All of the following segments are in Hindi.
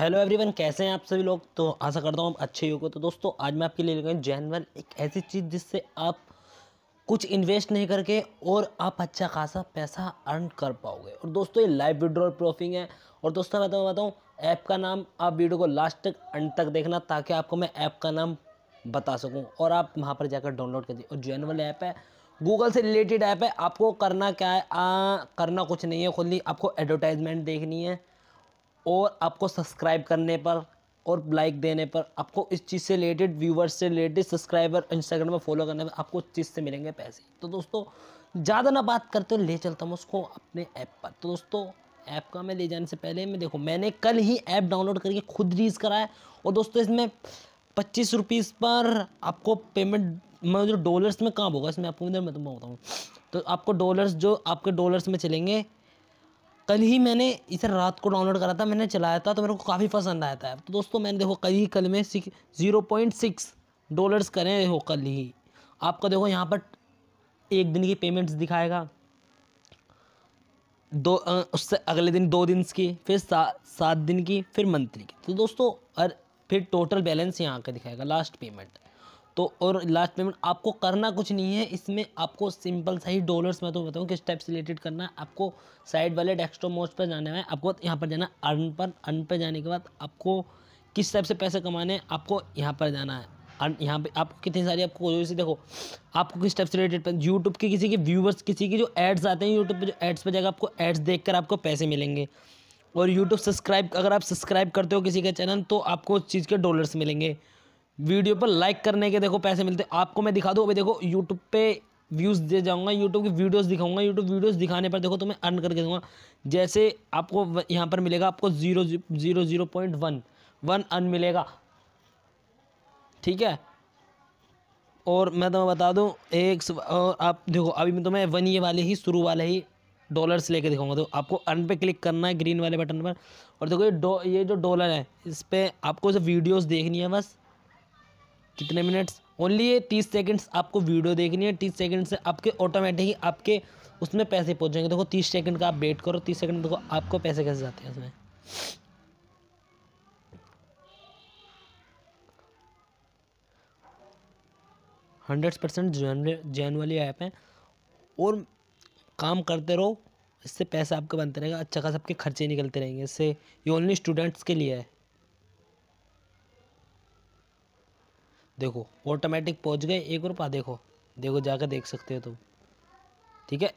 हेलो एवरीवन कैसे हैं आप सभी लोग तो आशा करता हूँ आप अच्छे ही तो दोस्तों आज मैं आपके लिए लेकर जैनवल एक ऐसी चीज़ जिससे आप कुछ इन्वेस्ट नहीं करके और आप अच्छा खासा पैसा अर्न कर पाओगे और दोस्तों ये लाइव विड्रॉल प्रूफिंग है और दोस्तों मैं तुम्हें बताऊँ ऐप का नाम आप वीडियो को लास्ट तक अंत तक देखना ताकि आपको मैं ऐप का नाम बता सकूँ और आप वहाँ पर जाकर डाउनलोड कर करिए और जैनवल ऐप है गूगल से रिलेटेड ऐप है आपको करना क्या है आ, करना कुछ नहीं है खुद आपको एडवर्टाइजमेंट देखनी है और आपको सब्सक्राइब करने पर और लाइक देने पर आपको इस चीज़ से रिलेटेड व्यूवर्स से रिलेटेड सब्सक्राइबर इंस्टाग्राम में फॉलो करने पर आपको उस चीज़ से मिलेंगे पैसे तो दोस्तों ज़्यादा ना बात करते हुए ले चलता हूँ उसको अपने ऐप पर तो दोस्तों ऐप का मैं ले जाने से पहले मैं देखो मैंने कल ही ऐप डाउनलोड करके खुद रीज कराया और दोस्तों इसमें पच्चीस रुपीज़ पर आपको पेमेंट मैं मतलब जो डॉलर्स में कहाँ होगा इसमें आपको इधर मैं तुम्हें तो बताऊँ तो आपको डॉलर्स जो आपके डॉलर्स में चलेंगे कल ही मैंने इसे रात को डाउनलोड करा था मैंने चलाया था तो मेरे को काफ़ी पसंद आया था तो दोस्तों मैंने देखो कल ही कल में six zero point six dollars करें देखो कल ही आपका देखो यहाँ पर एक दिन की पेमेंट्स दिखाएगा दो उससे अगले दिन दो दिन की फिर सा, सात दिन की फिर मंथली की तो दोस्तों और फिर टोटल बैलेंस यहाँ का दिखाएगा लास्ट पेमेंट तो और लास्ट पेमेंट आपको करना कुछ नहीं है इसमें आपको सिंपल सा ही डॉलर्स मैं तो बताऊँ किस टाइप से रिलेटेड करना है आपको साइड वाले डेस्कटॉप मोड पर जाना है आपको यहाँ पर जाना अर्न पर अर्न पर जाने के बाद आपको किस टाइप से पैसे कमाने हैं आपको यहाँ पर जाना है यहाँ पर आपको कितनी सारी आपको जैसे देखो आपको किस टाइप से रिलेटेड पर यूट्यूब के किसी के व्यूवर्स किसी के जो एड्स आते हैं यूट्यूब पर जो एड्स पर जाएगा आपको एड्स देख आपको पैसे मिलेंगे और यूट्यूब सब्सक्राइब अगर आप सब्सक्राइब करते हो किसी का चैनल तो आपको उस चीज़ के डॉलर्स मिलेंगे वीडियो पर लाइक करने के देखो पैसे मिलते आपको मैं दिखा दूँ अभी देखो यूट्यूब पे व्यूज़ दे जाऊँगा यूट्यूब की वीडियोस दिखाऊंगा यूट्यूब वीडियोस दिखाने पर देखो तो मैं अर्न करके दूँगा जैसे आपको यहाँ पर मिलेगा आपको zero zero zero point one one earn मिलेगा ठीक है और मैं तुम्हें तो बता दूँ एक और आप देखो अभी मैं तुम्हें वन ये वाले ही शुरू वाले ही डॉलर्स लेके दिखाऊंगा तो आपको अर्न पे क्लिक करना है ग्रीन वाले बटन पर और देखो ये डो ये जो डॉलर है इस पर आपको वीडियोज़ देखनी है बस कितने मिनट्स ओनली ये तीस सेकेंड्स आपको वीडियो देखनी है तीस सेकेंड से आपके ऑटोमेटिक ही आपके उसमें पैसे पहुँच जाएंगे देखो तीस सेकेंड का आप वेट करो तीस सेकंड देखो आपको पैसे कैसे जाते हैं उसमें हंड्रेड परसेंट जैन वाली ऐप है और काम करते रहो इससे पैसा आपका बनते रहेगा अच्छा खासा आपके खर्चे निकलते रहेंगे इससे ये ओनली स्टूडेंट्स के लिए है देखो ऑटोमेटिक पहुंच गए एक रुपा देखो देखो जाकर देख सकते हो तुम ठीक है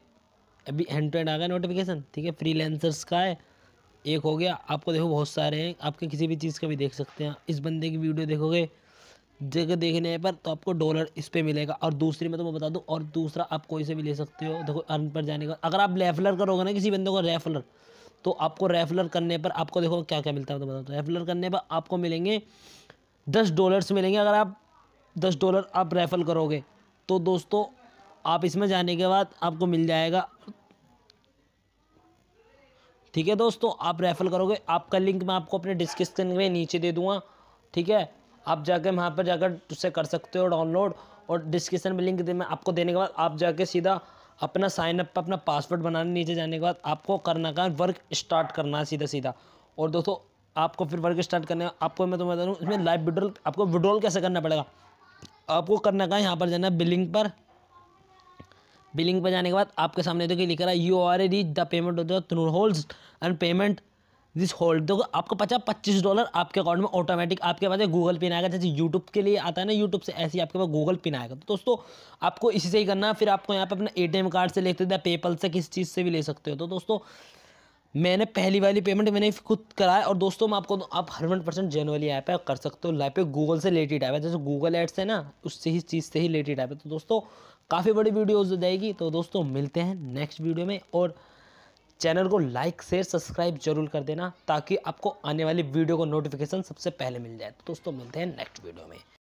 अभी हैंड टू हैंड आ गया नोटिफिकेशन ठीक है फ्री का है एक हो गया आपको देखो बहुत सारे हैं आपके किसी भी चीज़ का भी देख सकते हैं इस बंदे की वीडियो देखोगे जगह देखने पर तो आपको डॉलर इस पर मिलेगा और दूसरी मैं तो तो बता दूँ और दूसरा आप कोई से भी ले सकते हो देखो अर्न पर जाने का अगर आप रेफलर करोगे ना किसी बंदे को रेफलर तो आपको रेफलर करने पर आपको देखो क्या क्या मिलता है तो बता दो रेफलर करने पर आपको मिलेंगे दस डॉलर्स मिलेंगे अगर आप दस डॉलर आप रेफ़ल करोगे तो दोस्तों आप इसमें जाने के बाद आपको मिल जाएगा ठीक है दोस्तों आप रेफ़ल करोगे आपका लिंक मैं आपको अपने डिस्क्रिप्शन में नीचे दे दूँगा ठीक है आप जाकर वहाँ पर जाकर उससे कर सकते हो डाउनलोड और डिस्क्रिप्शन में लिंक दे मैं आपको देने के बाद आप जाके सीधा अपना साइन अप पर अपना पासवर्ड बनाने नीचे जाने के बाद आपको करना का वर्क स्टार्ट करना है सीधा सीधा और दोस्तों आपको फिर वर्क स्टार्ट करने आपको मैं तो बता दूँ इसमें लाइव विड्रोल आपको विड्रोल कैसे करना पड़ेगा आपको करना का यहाँ पर जाना बिलिंग पर बिलिंग पर जाने के बाद आपके सामने देखिए लिख रहा है you are a reach the payment of the through hold and payment this hold देखो आपको पचास पच्चीस डॉलर आपके अकाउंट में ऑटोमेटिक आपके पास गूगल पिन आएगा जैसे यूट्यूब के लिए आता है ना यूट्यूब से ऐसे ही आपके पास गूगल पिन आएगा तो दोस्तों आपको इसी से ही करना है फिर आपको यहाँ पे अपना एटीएम कार्ड से लेते सकते हैं पेपल से किस चीज़ से भी ले सकते हो तो दोस्तों मैंने पहली वाली पेमेंट मैंने खुद कराया और दोस्तों मैं आपको आप हंड्रेड परसेंट जेन वाली ऐप है कर सकते हो लाइव पे गूगल से रिलेटेड ऐप है जैसे गूगल एड्स है ना उससे ही चीज़ से ही रिलेटेड ऐप है तो दोस्तों काफ़ी बड़ी वीडियोज़ हो जाएगी तो दोस्तों मिलते हैं नेक्स्ट वीडियो में और चैनल को लाइक शेयर सब्सक्राइब जरूर कर देना ताकि आपको आने वाली वीडियो का नोटिफिकेशन सबसे पहले मिल जाए तो दोस्तों मिलते हैं नेक्स्ट वीडियो में